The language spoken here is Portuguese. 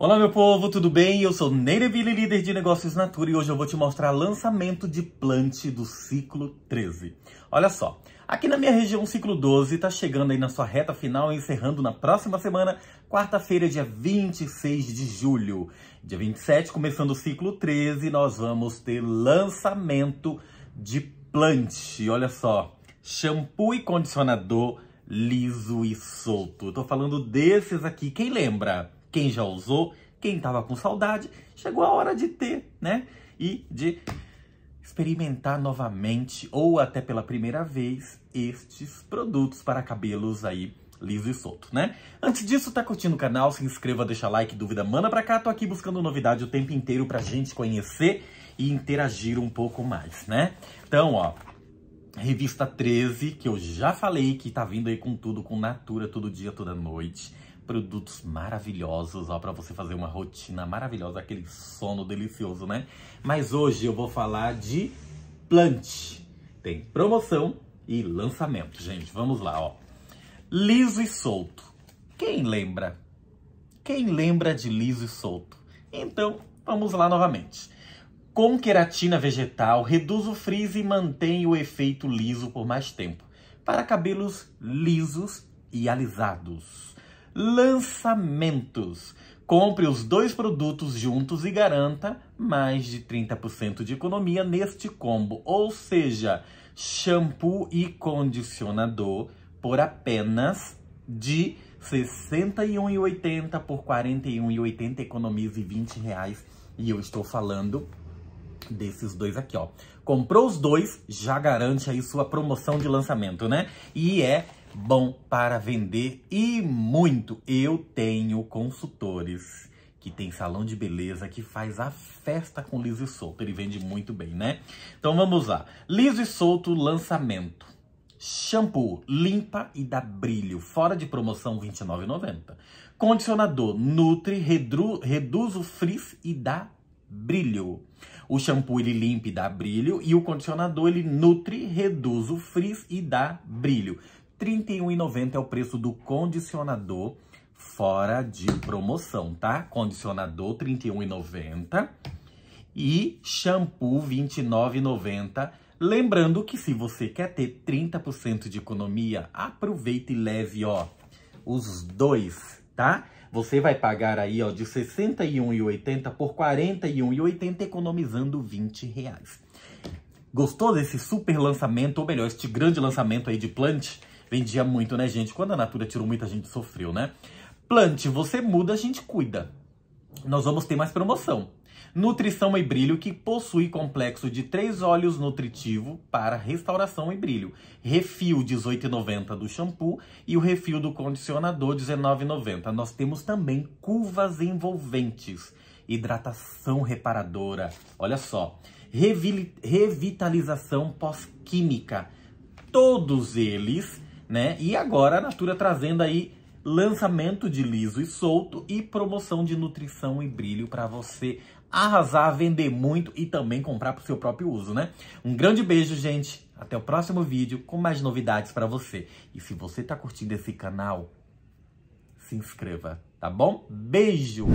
Olá meu povo, tudo bem? Eu sou Ney líder de negócios Natura e hoje eu vou te mostrar lançamento de plante do ciclo 13. Olha só, aqui na minha região ciclo 12 está chegando aí na sua reta final, encerrando na próxima semana, quarta-feira, dia 26 de julho. Dia 27, começando o ciclo 13, nós vamos ter lançamento de plante. Olha só, shampoo e condicionador liso e solto. Estou falando desses aqui, quem lembra? quem já usou, quem estava com saudade, chegou a hora de ter, né? E de experimentar novamente ou até pela primeira vez estes produtos para cabelos aí liso e solto, né? Antes disso, tá curtindo o canal, se inscreva, deixa like, dúvida, manda pra cá. Tô aqui buscando novidade o tempo inteiro pra gente conhecer e interagir um pouco mais, né? Então, ó, Revista 13, que eu já falei que tá vindo aí com tudo, com Natura, todo dia, toda noite. Produtos maravilhosos, ó, pra você fazer uma rotina maravilhosa, aquele sono delicioso, né? Mas hoje eu vou falar de Plant. Tem promoção e lançamento, gente. Vamos lá, ó. Liso e solto. Quem lembra? Quem lembra de liso e solto? Então, vamos lá novamente com queratina vegetal reduz o frizz e mantém o efeito liso por mais tempo. Para cabelos lisos e alisados. Lançamentos. Compre os dois produtos juntos e garanta mais de 30% de economia neste combo. Ou seja, shampoo e condicionador por apenas de R$ 61,80 por R$ 41,80. Economize R$ 20 reais. E eu estou falando desses dois aqui, ó. Comprou os dois, já garante aí sua promoção de lançamento, né? E é bom para vender e muito. Eu tenho consultores que tem salão de beleza, que faz a festa com liso e solto. Ele vende muito bem, né? Então vamos lá. Liso e solto, lançamento. Shampoo limpa e dá brilho, fora de promoção R$ 29,90. Condicionador nutre, redu, reduz o frizz e dá brilho. O shampoo ele limpa e dá brilho e o condicionador ele nutre, reduz o frizz e dá brilho. R$ 31,90 é o preço do condicionador fora de promoção, tá? Condicionador R$ 31,90 e shampoo R$ 29,90. Lembrando que se você quer ter 30% de economia, aproveita e leve, ó, os dois, tá? você vai pagar aí ó, de R$ 61,80 por R$ 41,80, economizando R$ 20 reais. Gostou desse super lançamento, ou melhor, este grande lançamento aí de Plant? Vendia muito, né, gente? Quando a Natura tirou muita gente sofreu, né? Plant, você muda, a gente cuida. Nós vamos ter mais promoção. Nutrição e Brilho, que possui complexo de três óleos nutritivo para restauração e brilho. Refil 18,90 do shampoo e o refil do condicionador 19,90. Nós temos também curvas envolventes, hidratação reparadora. Olha só, Revi revitalização pós-química. Todos eles, né? E agora a Natura trazendo aí lançamento de liso e solto e promoção de nutrição e brilho para você arrasar, vender muito e também comprar para o seu próprio uso, né? Um grande beijo, gente. Até o próximo vídeo com mais novidades para você. E se você está curtindo esse canal, se inscreva, tá bom? Beijo!